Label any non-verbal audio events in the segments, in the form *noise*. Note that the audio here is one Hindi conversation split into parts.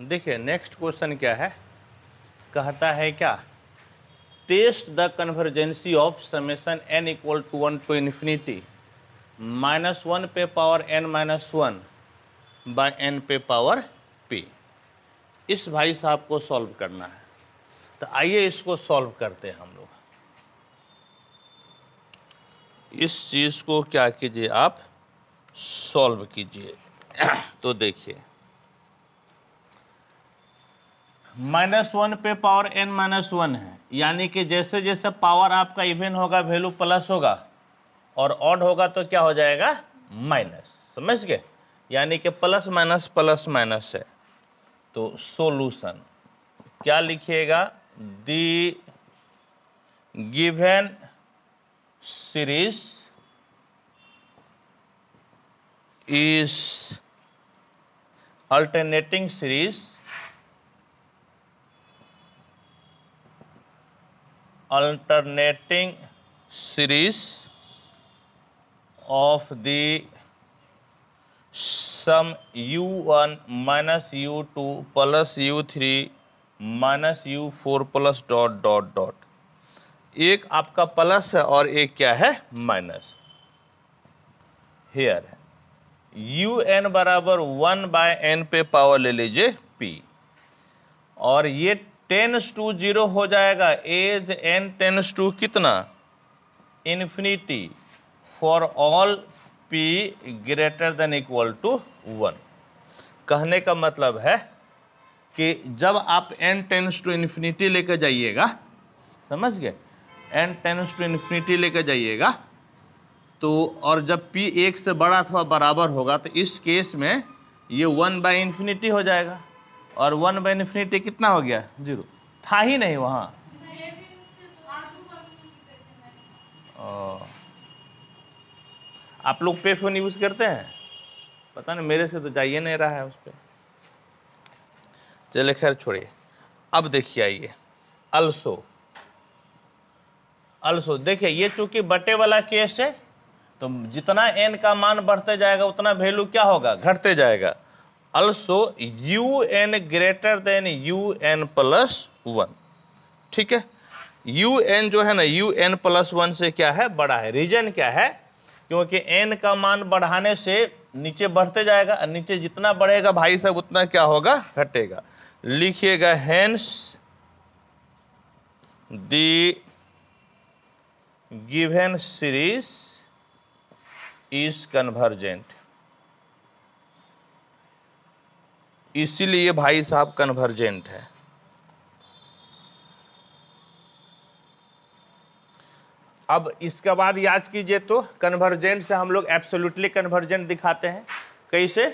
देखिए नेक्स्ट क्वेश्चन क्या है कहता है क्या test the convergency of summation n equal to one to infinity minus one पे power N minus one by n पे पावर पी इस भाई साहब को सॉल्व करना है तो आइए इसको सॉल्व करते हैं हम लोग इस चीज़ को क्या कीजिए आप सॉल्व कीजिए *coughs* तो देखिए माइनस वन पे पावर एन माइनस वन है यानी कि जैसे जैसे पावर आपका इवन होगा वैल्यू प्लस होगा और ऑड होगा तो क्या हो जाएगा माइनस समझ गए यानी कि प्लस माइनस प्लस माइनस है तो सोल्यूशन क्या लिखिएगा the given series is alternating series alternating series of the sum u1 minus u2 plus u3 minus u four plus dot dot dot एक आपका प्लस है और एक क्या है माइनस हेयर है यू एन बराबर वन बाय एन पे पावर ले लीजिए पी और ये टेंस टू जीरो हो जाएगा एज एन टेंस टू कितना infinity for all p greater than equal to one कहने का मतलब है कि जब आप एन टेंस टू इन्फिनिटी लेकर जाइएगा समझ गए एन टेंस टू इन्फिनिटी लेकर जाइएगा तो और जब p एक से बड़ा अथवा बराबर होगा तो इस केस में ये वन बाई इन्फिनिटी हो जाएगा और वन बाई इन्फिनिटी कितना हो गया जीरो था ही नहीं वहाँ आप लोग पे फोन यूज़ करते हैं पता नहीं मेरे से तो जाइए नहीं रहा है उस पर चले खैर छोड़िए अब देखिए आइए अल्सो अल्सो देखिए ये चूंकि बटे वाला केस है तो जितना एन का मान बढ़ते जाएगा उतना वैल्यू क्या होगा घटते जाएगा also u n greater than u n plus one ठीक है यू एन जो है ना यू एन प्लस वन से क्या है बड़ा है रीजन क्या है क्योंकि एन का मान बढ़ाने से नीचे बढ़ते जाएगा नीचे जितना बढ़ेगा भाई साहब उतना क्या होगा घटेगा लिखिएगा hence the given series is convergent इसीलिए भाई साहब कन्वर्जेंट है अब इसके बाद याद कीजिए तो कन्वर्जेंट से हम लोग एब्सोल्युटली कन्वर्जेंट दिखाते हैं कैसे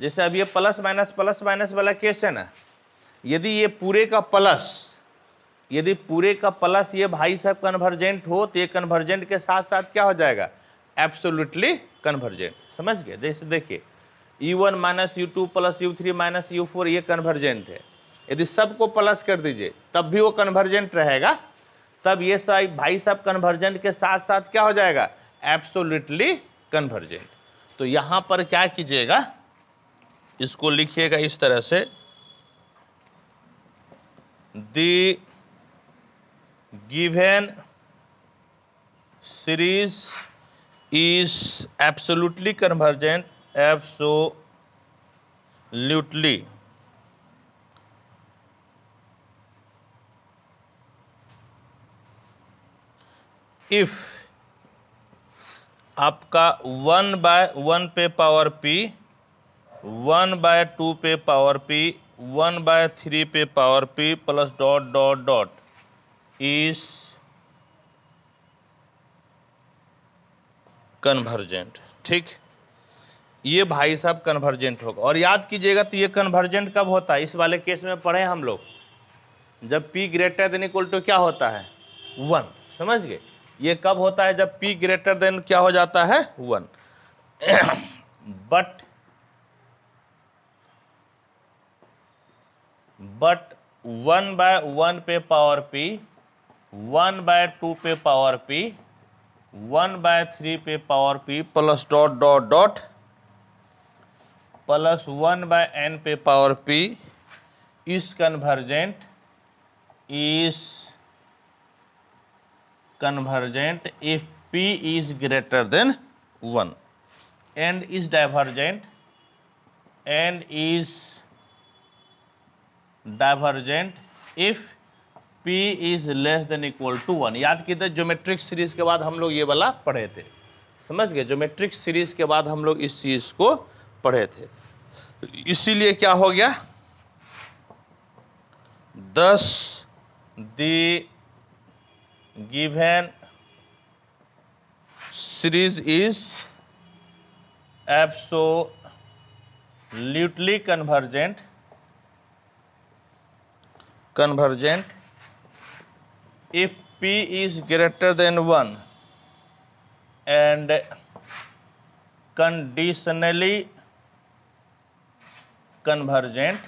जैसे अब ये प्लस माइनस प्लस माइनस वाला केस है ना यदि ये पूरे का प्लस यदि पूरे का प्लस ये भाई साहब कन्वर्जेंट हो तो ये कन्वर्जेंट के साथ साथ क्या हो जाएगा एब्सोल्युटली कन्वर्जेंट समझ गए जैसे देखिए u one minus u two plus u three minus u four ये कन्वर्जेंट है यदि सबको प्लस कर दीजिए तब भी वो कन्वर्जेंट रहेगा तब ये सब भाई साहब कन्वर्जेंट के साथ साथ क्या हो जाएगा एब्सोल्युटली कन्वर्जेंट तो यहां पर क्या कीजिएगा इसको लिखिएगा इस तरह से the given series is absolutely convergent absolutely if आपका वन बाय वन पे power p one by two पे power p one by three पे power p plus dot dot dot is convergent ठीक ये भाई साहब कन्वर्जेंट होगा और याद कीजिएगा तो ये कन्वर्जेंट कब होता है इस वाले केस में पढ़े हम लोग जब p greater than equal to क्या होता है वन समझ गए ये कब होता है जब पी ग्रेटर देन क्या हो जाता है one but but one by one पे power p one by two पे power p one by three पे power p plus dot dot dot plus one by n पे power p is convergent is convergent if p is greater than one and is divergent and is divergent if p is less than equal to one याद कीजिए ज्योमेट्रिक सीरीज के बाद हम लोग ये वाला पढ़े थे समझ गए ज्योमेट्रिक सीरीज के बाद हम लोग इस चीज़ को पढ़े थे इसीलिए क्या हो गया thus the given series is absolutely convergent convergent if p is greater than one and conditionally convergent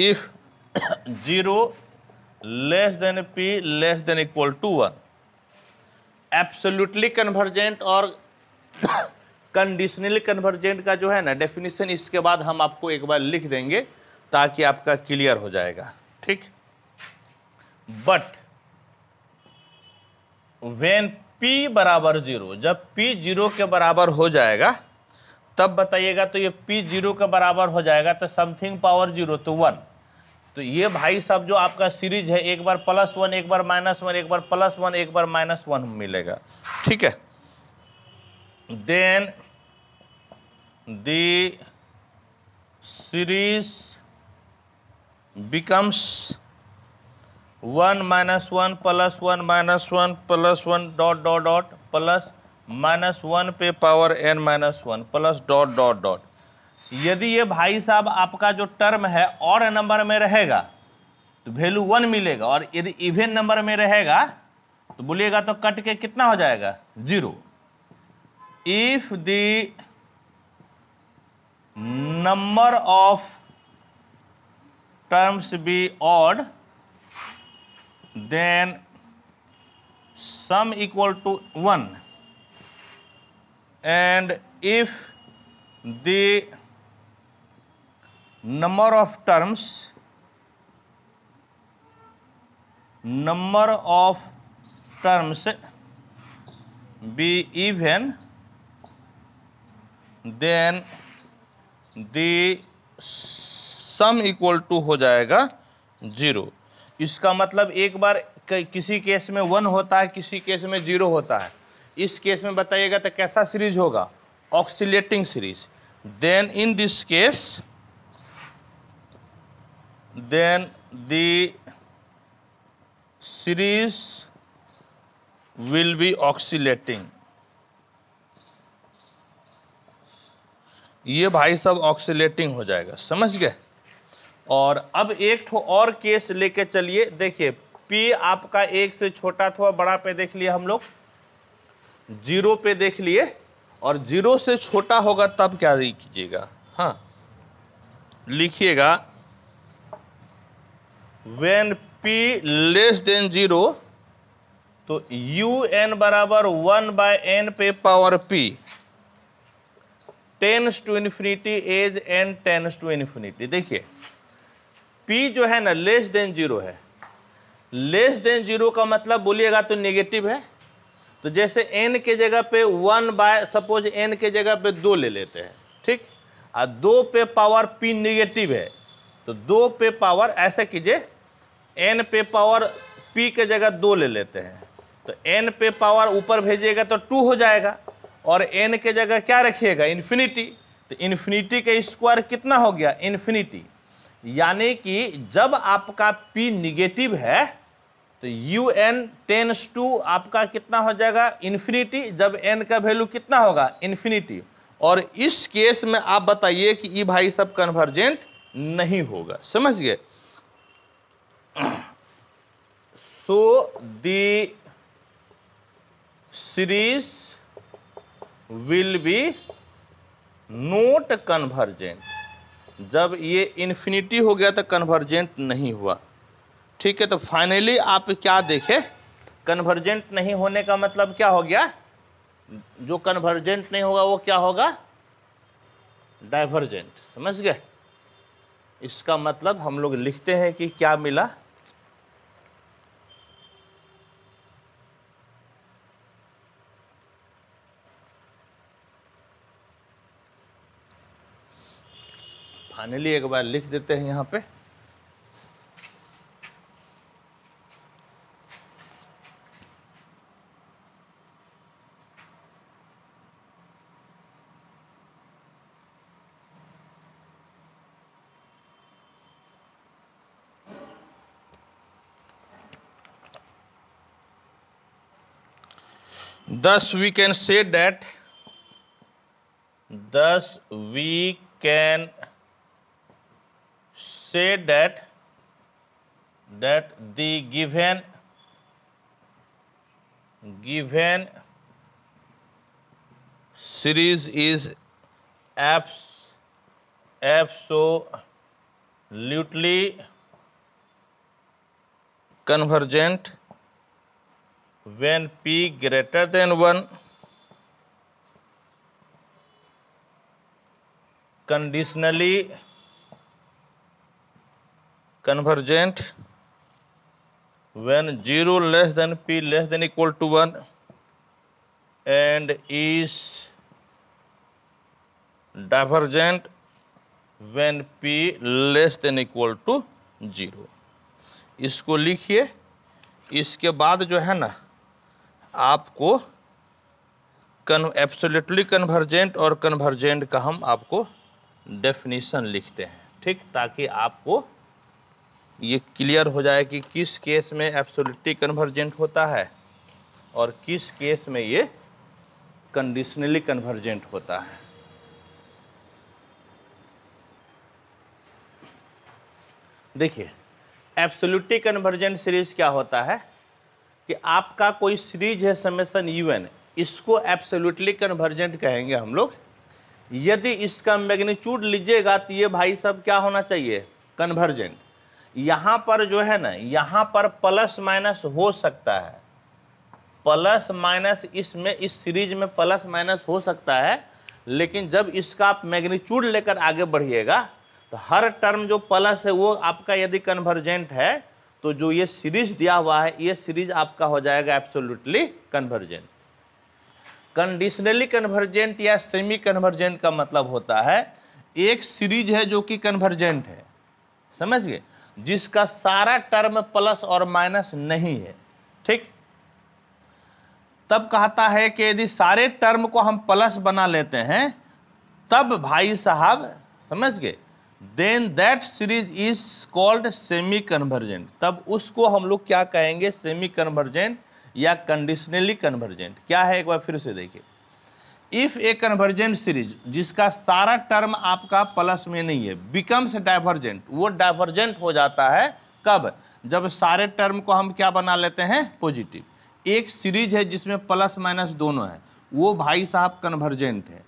if zero less than p less than equal to one absolutely convergent और कंडीशनली कन्वर्जेंट का जो है ना डेफिनेशन इसके बाद हम आपको एक बार लिख देंगे ताकि आपका क्लियर हो जाएगा ठीक बट वेन p बराबर जीरो जब p जीरो के बराबर हो जाएगा तब बताइएगा तो ये p जीरो के बराबर हो जाएगा तो समथिंग पावर जीरो तो वन तो ये भाई सब जो आपका सीरीज है एक बार प्लस वन एक बार माइनस वन एक बार प्लस वन एक बार माइनस वन मिलेगा ठीक है then the series becomes one minus one plus one minus one plus one dot dot dot plus minus one पे power N minus one plus dot dot dot यदि ये भाई साहब आपका जो टर्म है और नंबर में रहेगा तो वैल्यू वन मिलेगा और यदि इवेन नंबर में रहेगा तो बोलिएगा तो कट के कितना हो जाएगा zero if the number of terms be odd then sum equal to 1 and if the number of terms number of terms be even then the sum equal to हो जाएगा जीरो इसका मतलब एक बार किसी केस में वन होता है किसी केस में जीरो होता है इस केस में बताइएगा तो कैसा सीरीज होगा oscillating series then in this case then the series will be oscillating ये भाई सब ऑक्सीलेटिंग हो जाएगा समझ गए और अब एक ठो और केस लेके चलिए देखिए पी आपका एक से छोटा था बड़ा पे देख लिए हम लोग जीरो पे देख लिए और जीरो से छोटा होगा तब क्या कीजिएगा हाँ लिखिएगा when p less than zero तो यू एन बराबर वन बाय एन पे power p tends to infinity as n tends to infinity देखिए पी जो है ना लेस देन जीरो है लेस देन जीरो का मतलब बोलिएगा तो नेगेटिव है तो जैसे एन के जगह पे वन बाय सपोज एन के जगह पे दो ले लेते हैं ठीक और दो पे पावर पी नेगेटिव है तो दो पे पावर ऐसे कीजिए एन पे पावर पी के जगह दो ले लेते हैं तो एन पे पावर ऊपर भेजिएगा तो टू हो जाएगा और एन के जगह क्या रखिएगा इन्फिनिटी तो इन्फिनिटी का स्क्वायर कितना हो गया इन्फिनिटी यानी कि जब आपका P निगेटिव है तो यू एन टेंस टू आपका कितना हो जाएगा इन्फिनिटी जब एन का वैल्यू कितना होगा इन्फिनिटी और इस केस में आप बताइए कि ई e भाई सब कन्वर्जेंट नहीं होगा समझिए so the series will be not convergent जब ये इन्फिनिटी हो गया तो कन्वर्जेंट नहीं हुआ ठीक है तो फाइनली आप क्या देखे कन्वर्जेंट नहीं होने का मतलब क्या हो गया जो कन्वर्जेंट नहीं होगा वो क्या होगा डाइवर्जेंट समझ गए इसका मतलब हम लोग लिखते हैं कि क्या मिला फाइनली एक बार लिख देते हैं यहां पे thus we can say that thus we can say that that the given given series is abs absolutely convergent when p greater than 1 conditionally convergent when zero less than p less than equal to one and is divergent when p less than equal to zero इसको लिखिए इसके बाद जो है ना आपको कन एब्सोल्यूटली कन्वर्जेंट और कन्वर्जेंट का हम आपको डेफिनेशन लिखते हैं ठीक ताकि आपको ये क्लियर हो जाए कि किस केस में एब्सोल्युटली कन्वर्जेंट होता है और किस केस में ये कंडीशनली कन्वर्जेंट होता है देखिए एब्सोल्युटली कन्वर्जेंट सीरीज क्या होता है कि आपका कोई सीरीज है समेसन यूएन इसको एब्सोल्युटली कन्वर्जेंट कहेंगे हम लोग यदि इसका मैग्नीट्यूड लीजिएगा तो ये भाई सब क्या होना चाहिए कन्वर्जेंट यहां पर जो है ना यहां पर प्लस माइनस हो सकता है प्लस माइनस इसमें इस सीरीज में प्लस माइनस हो सकता है लेकिन जब इसका आप मैग्नीच्यूड लेकर आगे बढ़िएगा तो हर टर्म जो प्लस है वो आपका यदि कन्वर्जेंट है तो जो ये सीरीज दिया हुआ है ये सीरीज आपका हो जाएगा एब्सोल्युटली कन्वर्जेंट कंडीशनली कन्वर्जेंट या सेमी कन्वर्जेंट का मतलब होता है एक सीरीज है जो कि कन्वर्जेंट है समझ गए जिसका सारा टर्म प्लस और माइनस नहीं है ठीक तब कहता है कि यदि सारे टर्म को हम प्लस बना लेते हैं तब भाई साहब समझ गए then that series is called semi convergent तब उसको हम लोग क्या कहेंगे सेमी कन्वर्जेंट या कंडीशनली कन्वर्जेंट क्या है एक बार फिर से देखिए इफ़ ए कन्वर्जेंट सीरीज जिसका सारा टर्म आपका प्लस में नहीं है बिकम्स डाइवर्जेंट वो डाइवर्जेंट हो जाता है कब जब सारे टर्म को हम क्या बना लेते हैं पॉजिटिव एक सीरीज है जिसमें प्लस माइनस दोनों है वो भाई साहब कन्वर्जेंट है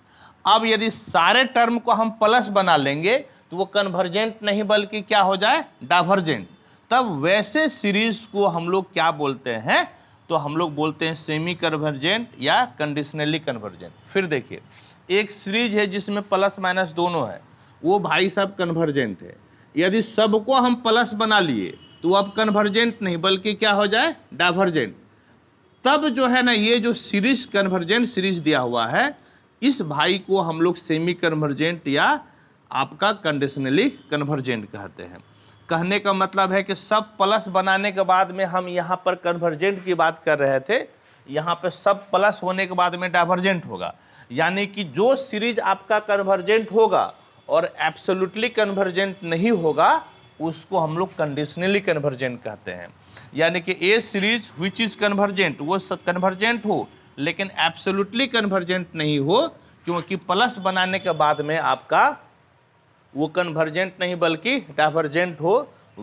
अब यदि सारे टर्म को हम प्लस बना लेंगे तो वो कन्वर्जेंट नहीं बल्कि क्या हो जाए डाइवर्जेंट तब वैसे सीरीज को हम लोग क्या बोलते हैं तो हम लोग बोलते हैं सेमी कन्वर्जेंट या कंडीशनली कन्वर्जेंट फिर देखिए एक सीरीज है जिसमें प्लस माइनस दोनों है वो भाई साहब कन्वर्जेंट है यदि सबको हम प्लस बना लिए तो अब कन्वर्जेंट नहीं बल्कि क्या हो जाए डाइवर्जेंट तब जो है ना ये जो सीरीज कन्वर्जेंट सीरीज दिया हुआ है इस भाई को हम लोग सेमी कन्वर्जेंट या आपका कंडीशनली कन्वर्जेंट कहते हैं कहने का मतलब है कि सब प्लस बनाने के बाद में हम यहाँ पर कन्वर्जेंट की बात कर रहे थे यहाँ पर सब प्लस होने के बाद में डाइवर्जेंट होगा यानी कि जो सीरीज आपका कन्वर्जेंट होगा और एब्सोल्युटली कन्वर्जेंट नहीं होगा उसको हम लोग कंडीशनली कन्वर्जेंट कहते हैं यानी कि a series which is convergent वो कन्वर्जेंट हो लेकिन एब्सोल्युटली कन्वर्जेंट नहीं हो क्योंकि प्लस बनाने के बाद में आपका वो कन्वर्जेंट नहीं बल्कि डाइवर्जेंट हो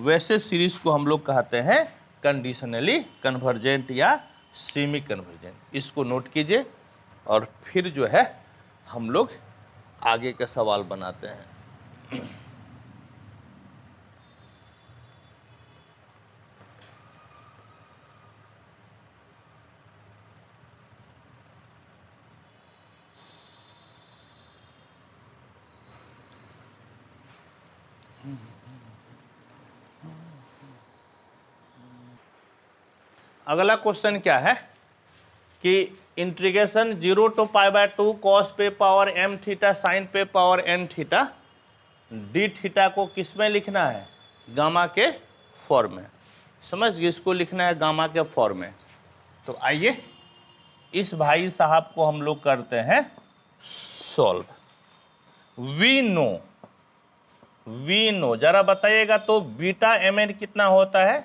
वैसे सीरीज को हम लोग कहते हैं कंडीशनली कन्वर्जेंट या सीमी कन्वर्जेंट इसको नोट कीजिए और फिर जो है हम लोग आगे का सवाल बनाते हैं अगला क्वेश्चन क्या है कि integration zero to pi by two cos पे पावर एम थीटा साइन पे power N theta D theta को किस में लिखना है गामा के फॉर्म में समझ गए इसको लिखना है गामा के फॉर्म में तो आइए इस भाई साहब को हम लोग करते हैं solve we know we know जरा बताइएगा तो बीटा एम एन कितना होता है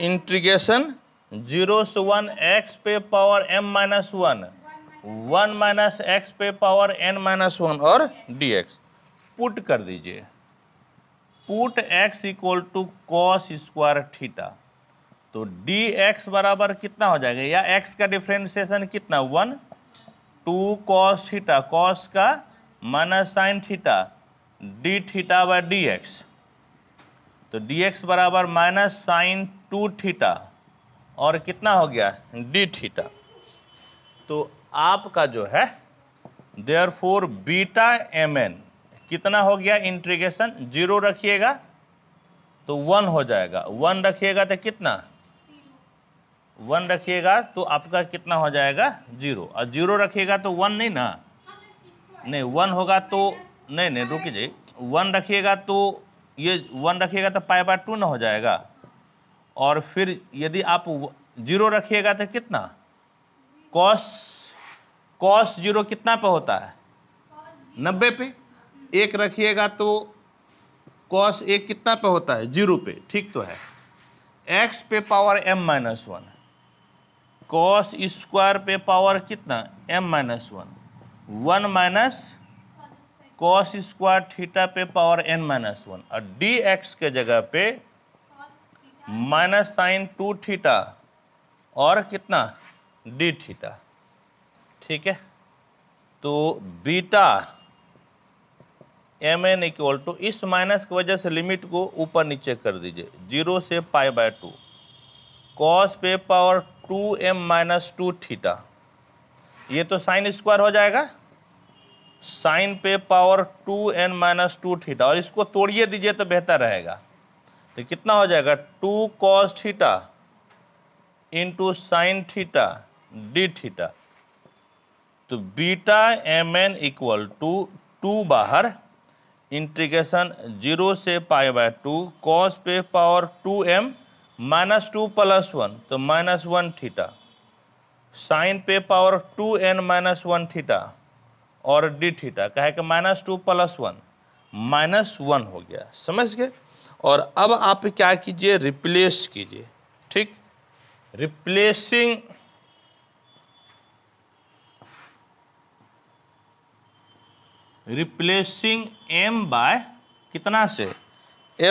इंट्रीगेशन जीरो से वन एक्स पे power M minus one one minus x पे पावर एन माइनस वन और डी एक्स पुट कर दीजिए put x equal to cos square theta तो डी एक्स बराबर कितना हो जाएगा या एक्स का डिफ्रेंसिएशन कितना one two cos theta cos का minus sine theta D theta by D X तो डी एक्स बराबर माइनस साइन टू थीटा और कितना हो गया डी थीटा तो आपका जो है therefore beta M N कितना हो गया इंट्रीगेशन जीरो रखिएगा तो वन हो जाएगा वन रखिएगा तो कितना वन रखिएगा तो आपका कितना हो जाएगा जीरो और जीरो रखिएगा तो वन नहीं ना नहीं वन होगा तो नहीं नहीं रुकिए वन रखिएगा तो ये वन रखिएगा तो पाई बाय टू ना हो जाएगा और फिर यदि आप जीरो रखिएगा तो कितना कॉस कॉस जीरो कितना पे होता है नब्बे पे एक रखिएगा तो कॉस एक कितना पे होता है जीरो पे ठीक तो है एक्स पे power M minus one cos square पे पावर कितना M minus one one minus cos square theta पे पावर एन माइनस वन और डी एक्स के जगह पे माइनस साइन टू थीटा और कितना डी थीटा ठीक है तो beta M N equal to इस माइनस की वजह से लिमिट को ऊपर नीचे कर दीजिए जीरो से पाई बाय टू कॉस पे power two M minus two theta ये तो साइन स्क्वायर हो जाएगा साइन पे power two N minus two theta और इसको तोड़िए दीजिए तो बेहतर रहेगा तो कितना हो जाएगा two cos theta into sine theta D theta तो beta M N equal to two बाहर इंटीग्रेशन जीरो से पाई बाय टू कॉस पे power two M minus two plus one तो माइनस वन थीटा साइन पे power two N minus one theta और डी थीटा कहे कि minus two plus one minus one हो गया समझ गए और अब आप क्या कीजिए रिप्लेस कीजिए ठीक रिप्लेसिंग रिप्लेसिंग m बाय कितना से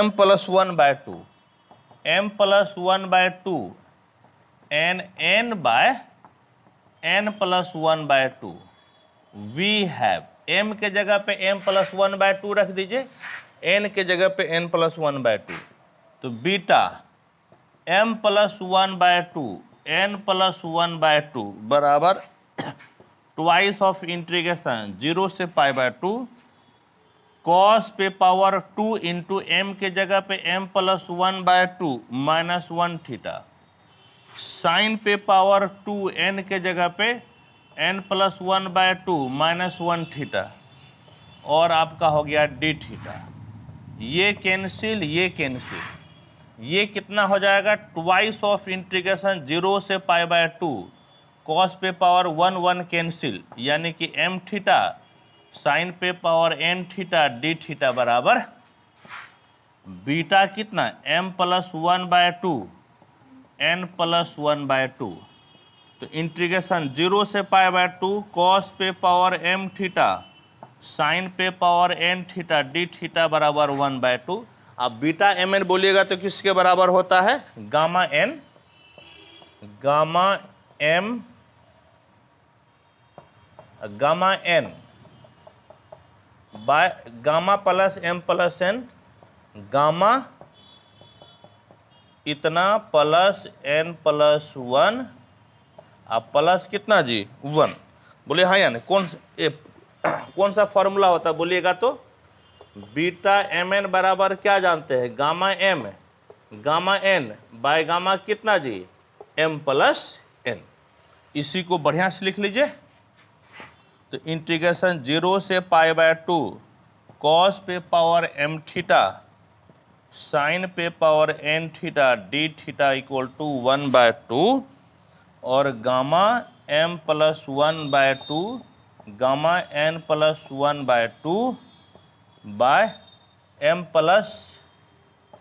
m plus one by two M plus one by two N N by N plus one by two we have M के जगह पे M plus one by two रख दीजिए एन के जगह पे N plus one by two तो beta M plus one by two N plus one by two बराबर ट्वाइस ऑफ इंट्रीगेशन जीरो से पाई बाय टू कॉस पे पावर टू इंटू एम के जगह पे M plus one by two minus one theta sine पे पावर टू एन के जगह पे N plus one by two minus one theta और आपका हो गया डी थीटा ये कैंसिल ये कैंसिल ये कितना हो जाएगा ट्वाइस ऑफ इंट्रीगेशन जीरो से पाई बाय टू कॉस पे पावर वन वन कैंसिल यानी कि एम थीटा साइन पे power N theta D theta बराबर बीटा कितना M plus one by two N plus one by two तो इंट्रीगेशन जीरो से पाए बाय टू कॉस पे पावर एम थीटा साइन पे power N theta D theta बराबर वन बाय टू अब बीटा एम एन बोलिएगा तो किसके बराबर होता है gamma N gamma M gamma N by gamma plus M plus N gamma इतना प्लस एन प्लस वन अब प्लस कितना जी वन बोले हाँ यानी कौन ए *coughs* कौन सा फॉर्मूला होता है बोलिएगा तो बीटा एम एन बराबर क्या जानते हैं gamma M gamma N by gamma कितना जी एम प्लस एन इसी को बढ़िया से लिख लीजिए तो इंटीग्रेशन जीरो से पाई बाय टू कॉस पे पावर एम थीटा साइन पे power N theta D theta equal to one by two और gamma M plus one by two gamma N plus one by two by M plus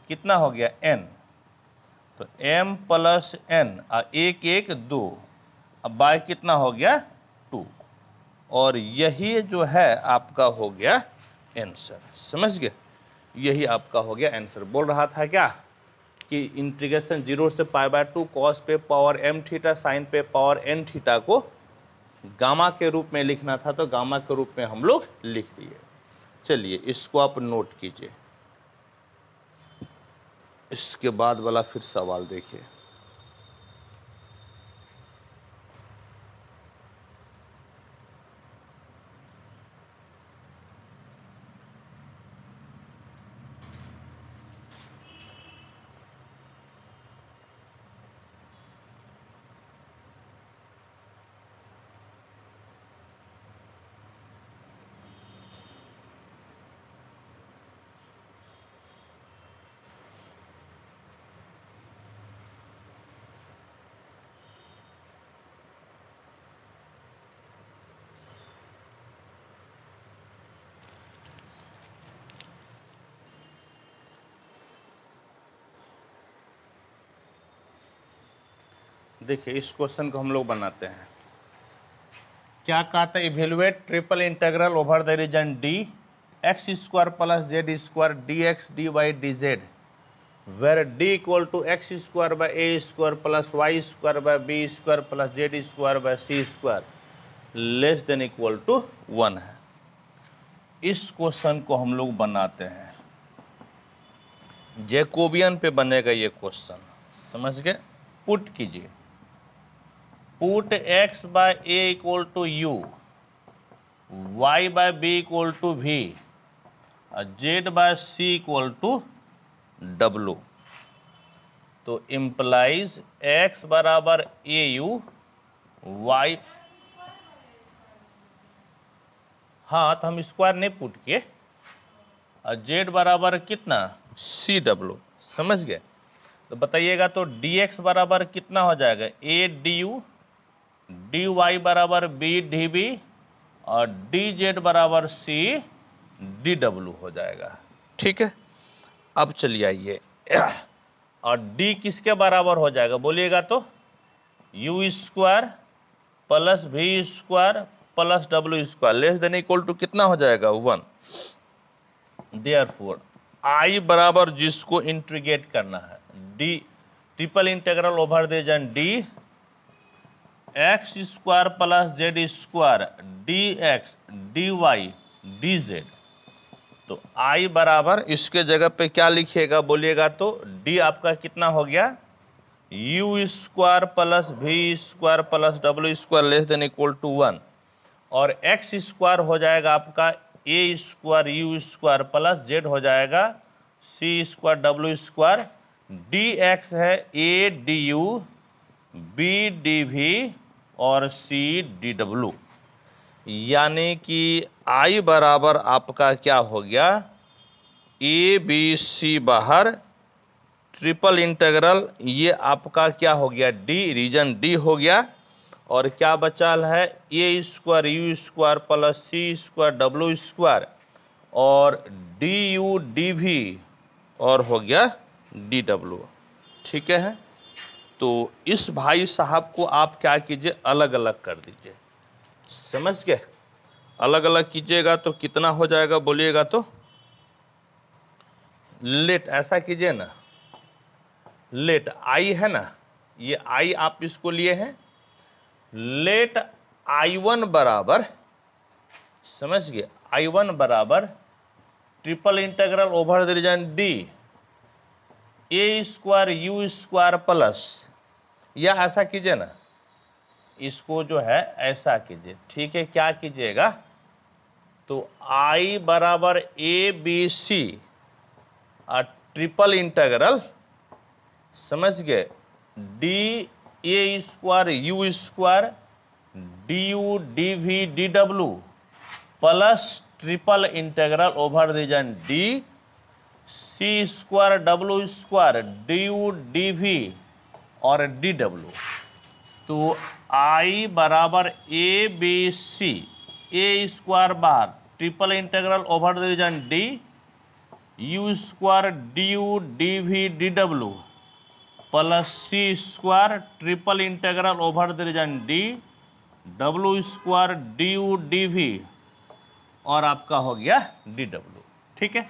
कितना हो गया एन तो एम प्लस एन एक एक दो अब बाय कितना हो गया टू और यही जो है आपका हो गया आंसर समझ गए यही आपका हो गया आंसर बोल रहा था क्या कि इंटीग्रेशन जीरो से पाई बाय टू कॉस पे पावर एम थीटा साइन पे पावर एन थीटा को गामा के रूप में लिखना था तो गामा के रूप में हम लोग लिख दिए चलिए इसको आप नोट कीजिए इसके बाद वाला फिर सवाल देखिए देखिए इस क्वेश्चन को हम लोग बनाते हैं क्या कहा था evaluate triple integral over the region D X square plus Z square D X D Y D Z where D equal to X square by A square plus Y square by B square plus Z square by C square less than equal to one है इस क्वेश्चन को हम लोग बनाते हैं जेकोबियन पे बनेगा ये क्वेश्चन समझ गए पुट कीजिए put x A equal to U Y by B equal to V और Z by C equal to W तो इम्प्लाइज x बराबर ए यू वाई हाँ तो हम स्क्वायर नहीं पुट के और जेड बराबर कितना सी डब्लू समझ गए तो बताइएगा तो डी एक्स बराबर कितना हो जाएगा A D U D Y बराबर बी डी बी और डी जेड बराबर सी डी डब्लू हो जाएगा ठीक है अब चलिए आइए और डी किसके बराबर हो जाएगा बोलिएगा तो U square plus V square plus W square less than equal to कितना हो जाएगा वन देयर फोर आई बराबर जिसको इंट्रीगेट करना है D triple integral over the जन D X square plus Z square D X D Y D Z तो आई बराबर इसके जगह पे क्या लिखिएगा बोलिएगा तो डी आपका कितना हो गया U square plus V square plus W square less than equal to one और एक्स स्क्वायर हो जाएगा आपका A square U square plus Z हो जाएगा C square W square D X है A D U B D V और सी डी डब्लू यानी कि आई बराबर आपका क्या हो गया ए बी सी बाहर ट्रिपल इंटीग्रल ये आपका क्या हो गया डी रीजन डी हो गया और क्या बचा है A square U square plus C square W square और डी यू डी भी और हो गया डी डब्ल्यू ठीक है तो इस भाई साहब को आप क्या कीजिए अलग अलग कर दीजिए समझ गए अलग अलग कीजिएगा तो कितना हो जाएगा बोलिएगा तो लेट ऐसा कीजिए ना लेट आई है ना ये आई आप इसको लिए हैं लेट आई वन बराबर समझ गए आई वन बराबर triple integral over the region D A square U square plus या ऐसा कीजिए ना इसको जो है ऐसा कीजिए ठीक है क्या कीजिएगा तो I बराबर ए बी सी और ट्रिपल इंटेग्रल समझ गए D A square U square D U D V D W plus triple integral over region D C square W square D U D V और डी डब्ल्यू तो आई बराबर A B C A square बार triple integral over the region D U square D U D V D W plus C square triple integral over the region D W square D U D V और आपका हो गया डी डब्ल्यू ठीक है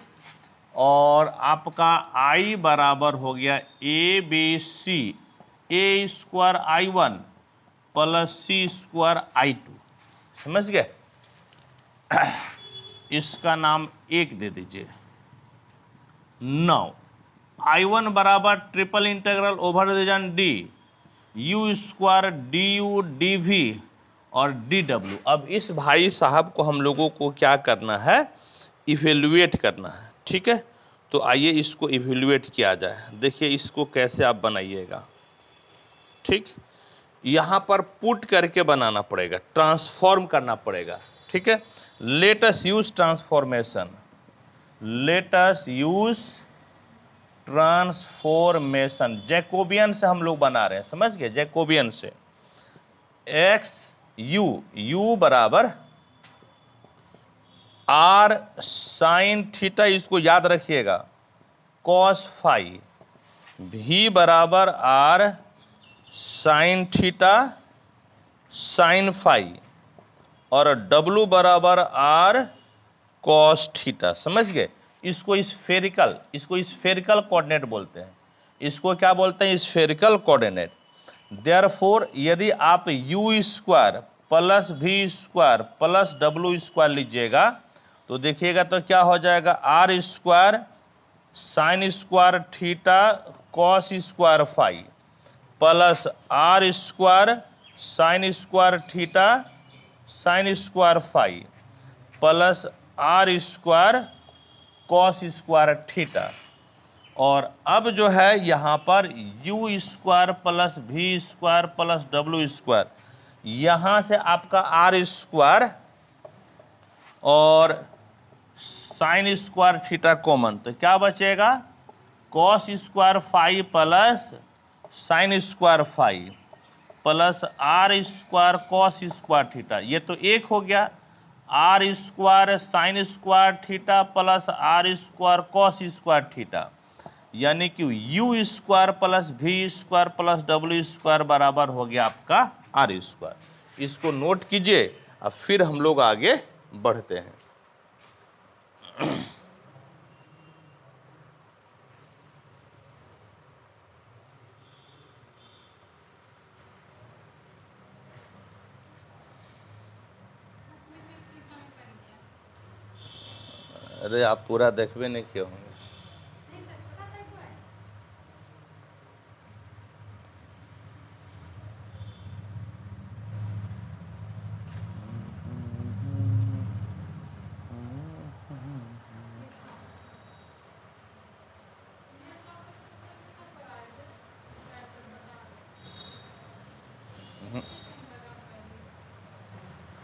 और आपका आई बराबर हो गया A B C A square I one plus C square I two समझ गए *coughs* इसका नाम एक दे दीजिए नौ आई वन बराबर triple integral over region D U square D U D V और डी डब्ल्यू अब इस भाई साहब को हम लोगों को क्या करना है इवेल्युएट करना है ठीक है तो आइए इसको इवेल्युएट किया जाए देखिए इसको कैसे आप बनाइएगा ठीक यहाँ पर पुट करके बनाना पड़ेगा ट्रांसफॉर्म करना पड़ेगा ठीक है let's use transformation let's use transformation Jacobian से हम लोग बना रहे हैं समझ गए जैकोबियन से एक्स यू यू बराबर आर साइन थीटा इसको याद रखिएगा कॉस फाइव भी बराबर R sine theta sine phi और डब्लू बराबर आर कॉस थीटा समझ गए इसको स्फेरिकल इसको स्फेरिकल कोऑर्डिनेट बोलते हैं इसको क्या बोलते हैं स्फेरिकल कोऑर्डिनेट देयरफॉर यदि आप U square plus V square plus W square लीजिएगा तो देखिएगा तो क्या हो जाएगा R square sine square theta cos square phi plus R square sine square theta sine square phi plus R square cos square theta और अब जो है यहाँ पर यू स्क्वायर प्लस भी स्क्वायर प्लस डब्ल्यू स्क्वायर यहाँ से आपका आर स्क्वायर और साइन स्क्वायर थीटा कॉमन तो क्या बचेगा cos square phi plus sine square phi plus R square cos square theta ये तो एक हो गया R square sine square theta plus R square cos square theta यानी कि U square plus V square plus W square बराबर हो गया आपका आर स्क्वायर इसको नोट कीजिए और फिर हम लोग आगे बढ़ते हैं अरे आप पूरा देखबे नहीं क्यों होंगे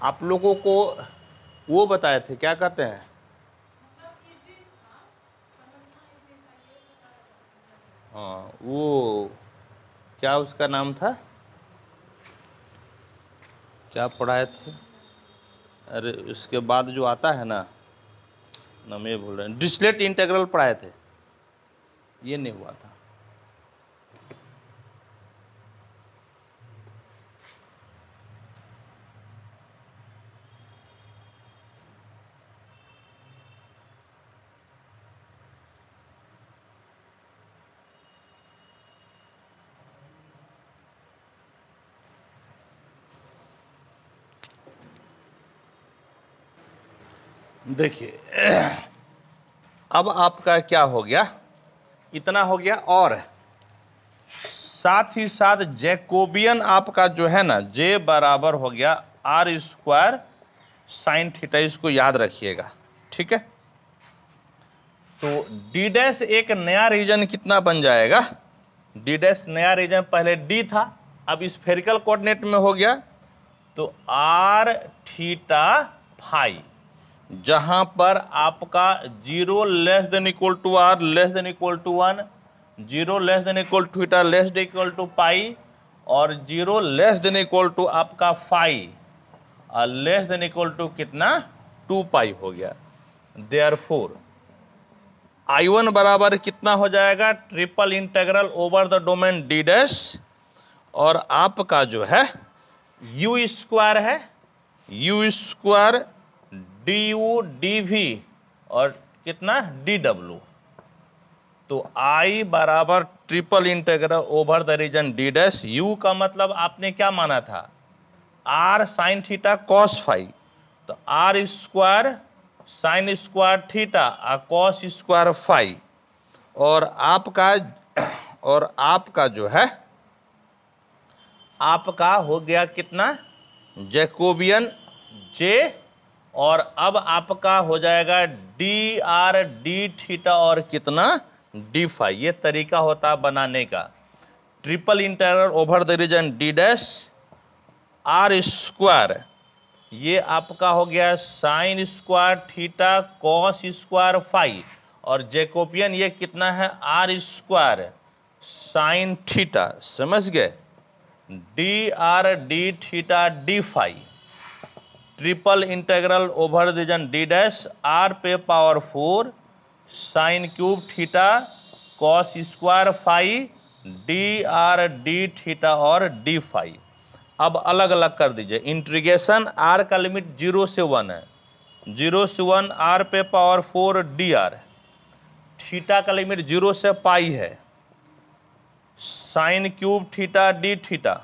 आप लोगों को वो बताए थे क्या कहते हैं क्या उसका नाम था क्या पढ़ाए थे अरे उसके बाद जो आता है ना नाम ये बोल रहे हैं डिस्लेट इंटेग्रल पढ़ाए थे ये नहीं हुआ था देखिए अब आपका क्या हो गया इतना हो गया और साथ ही साथ जैकोबियन आपका जो है ना जे बराबर हो गया आर स्क्वायर साइन थीटा इसको याद रखिएगा ठीक है तो डी डैश एक नया रीजन कितना बन जाएगा डी डैश नया रीजन पहले डी था अब स्फेरिकल कोऑर्डिनेट में हो गया तो आर थीटा फाइव जहां पर आपका zero less than equal to R less than equal to one zero less than equal to theta less than equal to pi और zero less than equal to आपका फाई और लेस देन इक्वल टू कितना टू पाई हो गया देयर फोर आई वन बराबर कितना हो जाएगा triple integral over the domain D dash और आपका जो है यू स्क्वायर है U square D U D V और कितना डी डब्ल्यू तो आई बराबर triple integral over the region D dash U का मतलब आपने क्या माना था R sine theta cos phi तो R square sine square theta और कॉस स्क्वायर फाइव और आपका और आपका जो है आपका हो गया कितना जैकोबियन जे और अब आपका हो जाएगा डी आर डी थीटा और कितना डी फाई ये तरीका होता है बनाने का triple integral over the region D dash R square ये आपका हो गया sine square theta cos square phi और जेकोपियन ये कितना है आर स्क्वायर साइन थीटा समझ गए D R D theta D phi triple integral over डिजन डी डैश आर पे power four sine cube theta cos square five D R D theta और डी फाइव अब अलग अलग कर दीजिए इंट्रीगेशन आर का लिमिट जीरो से वन है जीरो से वन आर पे power four D R theta का लिमिट जीरो से पाई है sine cube theta D theta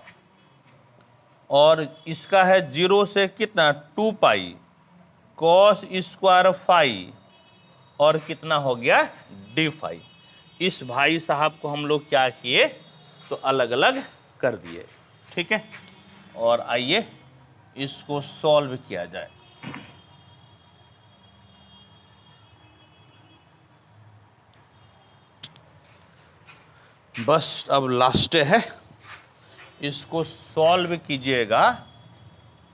और इसका है जीरो से कितना two pi cos square phi और कितना हो गया डी फाई इस भाई साहब को हम लोग क्या किए तो अलग अलग कर दिए ठीक है और आइए इसको सॉल्व किया जाए बस अब लास्ट है इसको सॉल्व कीजिएगा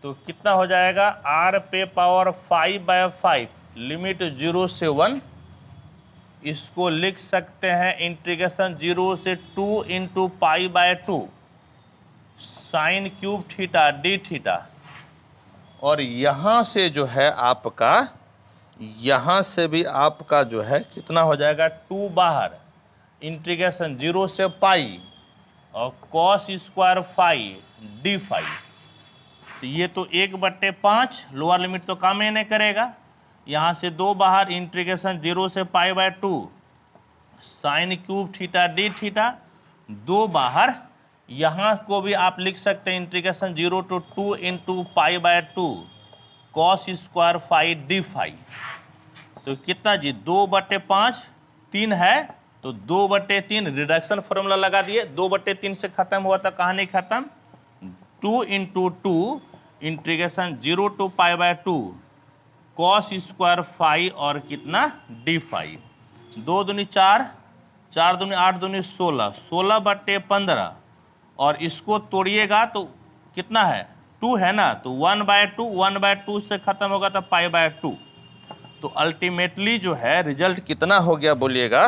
तो कितना हो जाएगा आर पे power five by five limit zero से वन इसको लिख सकते हैं इंटीग्रेशन जीरो से two into pi by two sine cube theta D theta और यहाँ से जो है आपका यहाँ से भी आपका जो है कितना हो जाएगा टू बाहर इंटीग्रेशन जीरो से पाई और cos square five D five तो ये तो एक बट्टे पाँच लोअर लिमिट तो काम ही नहीं करेगा यहाँ से दो बाहर इंट्रीगेशन जीरो से pi by two sine cube theta D theta दो बाहर यहाँ को भी आप लिख सकते हैं integration zero to to to pi by two cos square five D five तो कितना जी दो बटे पाँच तीन है तो दो बटे तीन रिडक्शन फॉर्मूला लगा दिए दो बटे तीन से खत्म हुआ था नहीं खत्म two into two integration zero to pi by two cos square five और कितना डी फाइव दो दूनी चार चार दूनी आठ दूनी सोलह सोलह बटे पंद्रह और इसको तोड़िएगा तो कितना है टू है ना तो one by two one by two से ख़त्म होगा तो पाई बाय टू तो अल्टीमेटली जो है रिजल्ट कितना हो गया बोलिएगा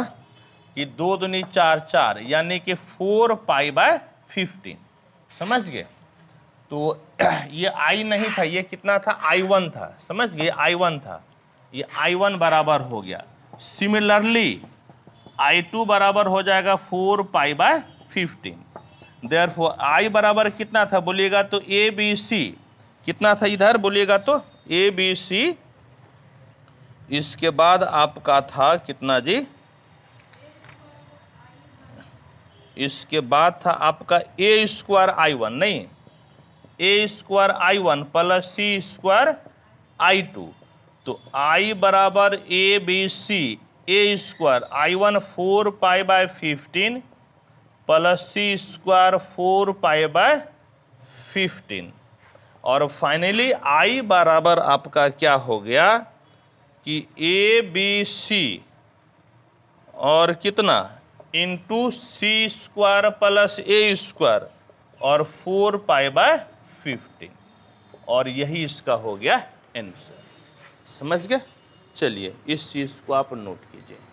कि दो दुनी चार चार यानी कि फोर पाई बाय फिफ्टीन समझ गए तो *clears throat* ये आई नहीं था ये कितना था आई वन था समझ गए आई वन था ये आई वन बराबर हो गया सिमिलरली आई टू बराबर हो जाएगा four pi by fifteen therefore I बराबर कितना था बोलिएगा तो ए बी सी कितना था इधर बोलिएगा तो ए बी सी इसके बाद आपका था कितना जी इसके बाद था आपका ए स्क्वायर आई वन नहीं A square I one plus C square I two तो आई बराबर A B C A square I one four pi by fifteen plus C square four pi by fifteen और फाइनली आई बराबर आपका क्या हो गया कि ए बी सी और कितना into C square plus A square और फोर पाई बाय फिफ्टीन और यही इसका हो गया आंसर समझ गए चलिए इस चीज़ को आप नोट कीजिए